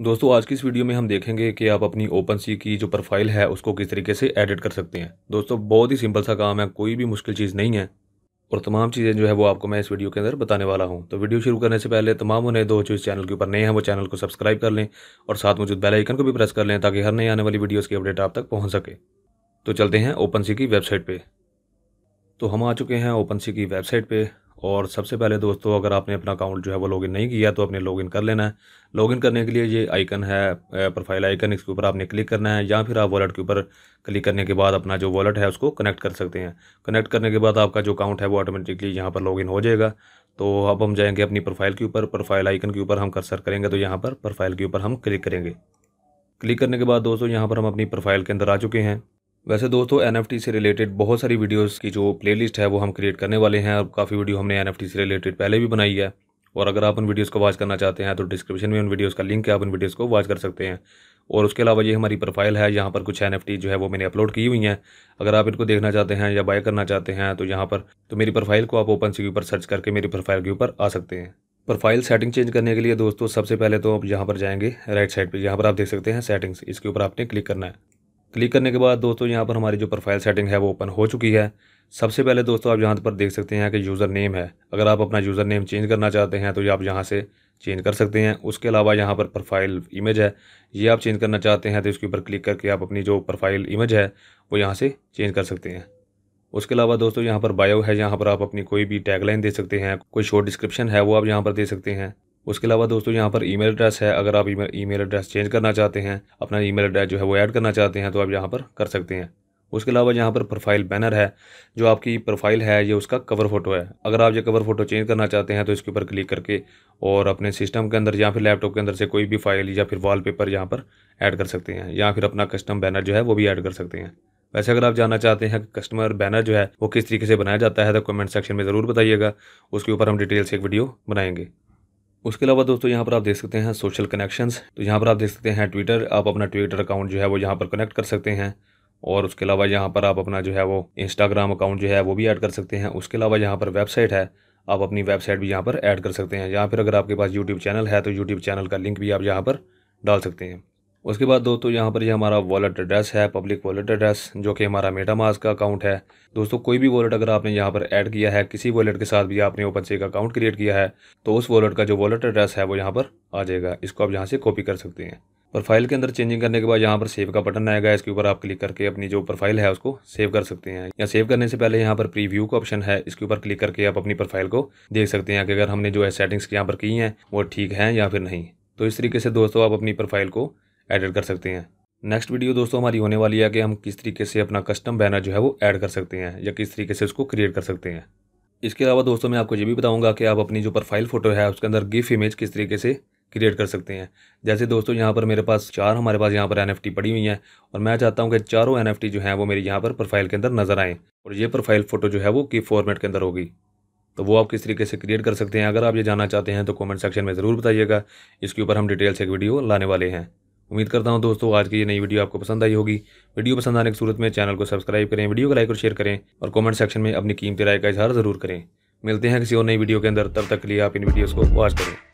दोस्तों आज की इस वीडियो में हम देखेंगे कि आप अपनी ओपन सी की जो प्रोफाइल है उसको किस तरीके से एडिट कर सकते हैं दोस्तों बहुत ही सिंपल सा काम है कोई भी मुश्किल चीज़ नहीं है और तमाम चीज़ें जो है वो आपको मैं इस वीडियो के अंदर बताने वाला हूँ तो वीडियो शुरू करने से पहले तमाम उन्हें दो जो इस चैनल के ऊपर नए हैं वो चैनल को सब्सक्राइब कर लें और साथ मौजूद बेलाइकन को भी प्रेस कर लें ताकि हर नई आने वाली वीडियोज़ की अपडेट आप तक पहुँच सके तो चलते हैं ओपन सी की वेबसाइट पर तो हम आ चुके हैं ओपन सी की वेबसाइट पर और सबसे पहले दोस्तों अगर आपने अपना अकाउंट जो है वो लॉगिन नहीं किया तो अपने लॉगिन कर लेना है लॉगिन करने के लिए ये आइकन है प्रोफाइल आइकन इसके ऊपर आपने क्लिक करना है या फिर आप वॉलेट के ऊपर क्लिक करने के बाद अपना जो वॉलेट है उसको कनेक्ट कर सकते हैं कनेक्ट करने के बाद आपका जो अकाउंट है वो ऑटोमेटिकली यहाँ पर लॉगिन हो जाएगा तो अब हम जाएंगे अपनी प्रोफाइल के ऊपर प्रोफाइल आइकन के ऊपर हम कर्सर करेंगे तो यहाँ पर प्रोफाइल के ऊपर हम क्लिक करेंगे क्लिक करने के बाद दोस्तों यहाँ पर हम अपनी प्रोफाइल के अंदर आ चुके हैं वैसे दोस्तों एन से रिलेटेड बहुत सारी वीडियोस की जो प्लेलिस्ट है वो हम क्रिएट करने वाले हैं और काफ़ी वीडियो हमने एन से रिलेटेड पहले भी बनाई है और अगर आप उन वीडियोस को वॉच करना चाहते हैं तो डिस्क्रिप्शन में उन वीडियोस का लिंक है आप उन वीडियोस को वॉच कर सकते हैं और उसके अलावा ये हमारी प्रोफाइल है यहाँ पर कुछ एन जो है वो मैंने अपलोड की हुई हैं अगर आप इनको देखना चाहते हैं या बाय करना चाहते हैं तो यहाँ पर तो मेरी प्रोफाइल को आप ओपन सी पर सर्च करके मेरी प्रोफाइल के ऊपर आ सकते हैं प्रोफाइल सेटिंग चेंज करने के लिए दोस्तों सबसे पहले तो आप यहाँ पर जाएंगे राइट साइड पे यहाँ पर आप देख सकते हैं सेटिंग्स इसके ऊपर आपने क्लिक करना है क्लिक करने के बाद दोस्तों यहाँ पर हमारी जो प्रोफाइल सेटिंग है वो ओपन हो चुकी है सबसे पहले दोस्तों आप यहाँ पर देख सकते हैं कि यूज़र नेम है अगर आप अपना यूज़र नेम चेंज करना चाहते हैं तो ये आप यहाँ से चेंज कर सकते हैं उसके अलावा यहाँ पर प्रोफाइल इमेज है ये आप चेंज करना चाहते हैं तो इसके ऊपर क्लिक करके आप अपनी जो प्रोफाइल इमेज है वो यहाँ से चेंज कर सकते हैं उसके अलावा दोस्तों यहाँ पर बायो है यहाँ पर आप अपनी कोई भी टैगलाइन दे सकते हैं कोई शॉर्ट डिस्क्रिप्शन है वो आप यहाँ पर दे सकते हैं उसके अलावा दोस्तों यहाँ पर ईमेल एड्रेस है अगर आप ईमेल एड्रेस चेंज करना चाहते हैं अपना ईमेल एड्रेस जो है वो ऐड करना चाहते हैं तो आप यहाँ पर कर सकते हैं उसके अलावा यहाँ पर प्रोफाइल बैनर है जो आपकी प्रोफाइल है ये उसका कवर फोटो है अगर आप ये कवर फोटो चेंज करना चाहते हैं तो इसके ऊपर क्लिक करके और अपने सिस्टम के अंदर या फिर लैपटॉप के अंदर से कोई भी फाइल या फिर वाल पेपर यहाँ पर ऐड कर सकते हैं या फिर अपना कस्टम बैनर जो है वो भी ऐड कर सकते हैं वैसे अगर आप जानना चाहते हैं कि कस्टमर बैनर जो है वो किस तरीके से बनाया जाता है तो कमेंट सेक्शन में ज़रूर बताइएगा उसके ऊपर हम डिटेल से एक वीडियो बनाएंगे उसके अलावा दोस्तों यहाँ पर आप देख सकते हैं सोशल कनेक्शंस तो यहाँ पर आप देख सकते हैं ट्विटर आप अपना ट्विटर अकाउंट जो है वो यहाँ पर कनेक्ट कर सकते हैं और उसके अलावा यहाँ पर आप अपना जो है वो इंस्टाग्राम अकाउंट जो है वो भी ऐड कर सकते हैं उसके अलावा यहाँ पर वेबसाइट है आप अपनी वेबसाइट भी यहाँ पर ऐड कर सकते हैं या फिर अगर आपके पास यूट्यूब चैनल है तो यूट्यूब चैनल का लिंक भी आप यहाँ पर डाल सकते हैं उसके बाद दोस्तों यहाँ पर ये यह हमारा वॉलेट एड्रेस है पब्लिक वॉलेट एड्रेस जो कि हमारा मेटामास का अकाउंट है दोस्तों कोई भी वॉलेट अगर आपने यहाँ पर ऐड किया है किसी वॉलेट के साथ भी आपने ओपन से एक अकाउंट क्रिएट किया है तो उस वॉलेट का जो वॉलेट एड्रेस है वो यहाँ पर आ जाएगा इसको आप यहाँ से कॉपी कर सकते हैं और फाइल के अंदर चेंजिंग करने के बाद यहाँ पर सेव का बटन आएगा इसके ऊपर आप क्लिक करके अपनी जो प्रोफाइल है उसको सेव कर सकते हैं या सेव करने से पहले यहाँ पर प्रीव्यू का ऑप्शन है इसके ऊपर क्लिक करके आप अपनी प्रोफाइल को देख सकते हैं कि अगर हमने जो है सेटिंग्स यहाँ पर की हैं वो ठीक हैं या फिर नहीं तो इस तरीके से दोस्तों आप अपनी प्रोफाइल को एडिट कर सकते हैं नेक्स्ट वीडियो दोस्तों हमारी होने वाली है कि हम किस तरीके से अपना कस्टम बैनर जो है वो ऐड कर सकते हैं या किस तरीके से उसको क्रिएट कर सकते हैं इसके अलावा दोस्तों मैं आपको ये भी बताऊंगा कि आप अपनी जो प्रोफाइल फ़ोटो है उसके अंदर गिफ इमेज किस तरीके से क्रिएट कर सकते हैं जैसे दोस्तों यहाँ पर मेरे पास चार हमारे पास यहाँ पर एन पड़ी हुई हैं और मैं चाहता हूँ कि चारों एन जो हैं वो मेरे यहाँ पर प्रोफाइल के अंदर नज़र आएँ और ये प्रोफाइल फ़ोटो जो है वो की फॉर्मेट के अंदर होगी तो वो आप किस तरीके से क्रिएट कर सकते हैं अगर आप ये जानना चाहते हैं तो कॉमेंट सेक्शन में ज़रूर बताइएगा इसके ऊपर हम डिटेल से एक वीडियो लाने वाले हैं उम्मीद करता हूँ दोस्तों आज की ये नई वीडियो आपको पसंद आई होगी वीडियो पसंद आने की सूरत में चैनल को सब्सक्राइब करें वीडियो को लाइक और शेयर करें और कमेंट सेक्शन में अपनी कीमती राय का इजहार ज़रूर करें मिलते हैं किसी और नई वीडियो के अंदर तब तक के लिए आप इन वीडियोज़ को वॉच करें